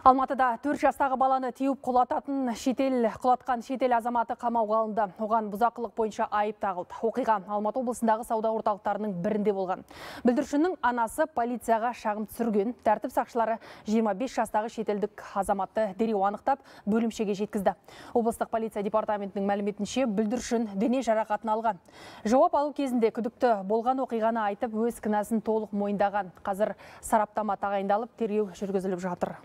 Алматыда 4 жастағы баланы теуіп құлататын шетел құлатқан шетел азаматы қамауға алынды. Оған бұзақылық бойынша айып тағылды. Оқиға Алматы облысындағы сауда орталықтарының бірінде болған. Білдіршінің анасы полицияға шағым түсірген. Тәртіп сақшылары 25 жастағы шетелдік азаматты дереу анықтап, бөлімшеге жеткізді. Облыстық полиция департаментінің мәліметінше білдіршін дене жарақатын алған. Жауап алу кезінде күдікті болған оқиғаны айтып, өз кінәсін толық мойындаған. Қазір сараптама тағайындалып, тергеу жүргізіліп жатыр.